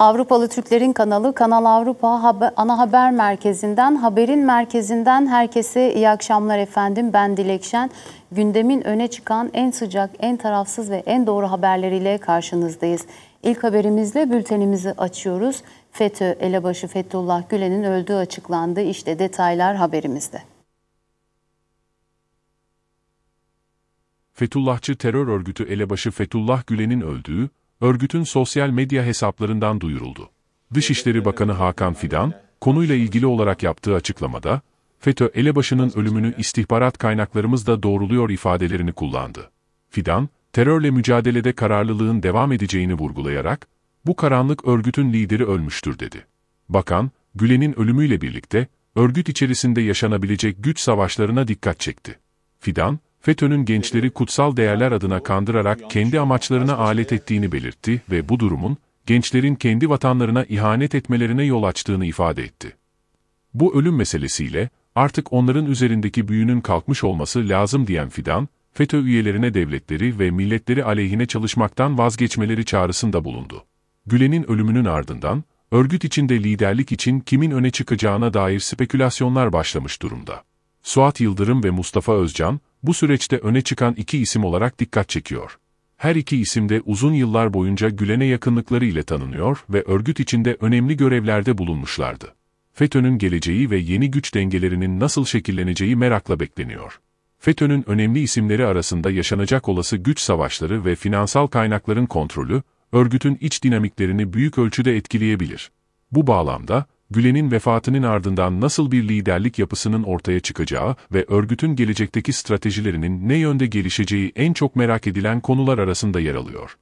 Avrupalı Türklerin kanalı Kanal Avrupa ana haber merkezinden, haberin merkezinden herkese iyi akşamlar efendim. Ben Dilekşen. Gündemin öne çıkan en sıcak, en tarafsız ve en doğru haberleriyle karşınızdayız. İlk haberimizle bültenimizi açıyoruz. FETÖ elebaşı Fethullah Gülen'in öldüğü açıklandı. İşte detaylar haberimizde. Fethullahçı terör örgütü elebaşı Fethullah Gülen'in öldüğü, örgütün sosyal medya hesaplarından duyuruldu. Dışişleri Bakanı Hakan Fidan, konuyla ilgili olarak yaptığı açıklamada, FETÖ elebaşının ölümünü istihbarat kaynaklarımız da doğruluyor ifadelerini kullandı. Fidan, terörle mücadelede kararlılığın devam edeceğini vurgulayarak, bu karanlık örgütün lideri ölmüştür dedi. Bakan, Gülen'in ölümüyle birlikte, örgüt içerisinde yaşanabilecek güç savaşlarına dikkat çekti. Fidan, FETÖ'nün gençleri kutsal değerler adına kandırarak kendi amaçlarına alet ettiğini belirtti ve bu durumun, gençlerin kendi vatanlarına ihanet etmelerine yol açtığını ifade etti. Bu ölüm meselesiyle, artık onların üzerindeki büyünün kalkmış olması lazım diyen Fidan, FETÖ üyelerine devletleri ve milletleri aleyhine çalışmaktan vazgeçmeleri çağrısında bulundu. Gülen'in ölümünün ardından, örgüt içinde liderlik için kimin öne çıkacağına dair spekülasyonlar başlamış durumda. Suat Yıldırım ve Mustafa Özcan, bu süreçte öne çıkan iki isim olarak dikkat çekiyor. Her iki isim de uzun yıllar boyunca Gülen'e yakınlıkları ile tanınıyor ve örgüt içinde önemli görevlerde bulunmuşlardı. FETÖ'nün geleceği ve yeni güç dengelerinin nasıl şekilleneceği merakla bekleniyor. FETÖ'nün önemli isimleri arasında yaşanacak olası güç savaşları ve finansal kaynakların kontrolü, örgütün iç dinamiklerini büyük ölçüde etkileyebilir. Bu bağlamda, Gülen'in vefatının ardından nasıl bir liderlik yapısının ortaya çıkacağı ve örgütün gelecekteki stratejilerinin ne yönde gelişeceği en çok merak edilen konular arasında yer alıyor.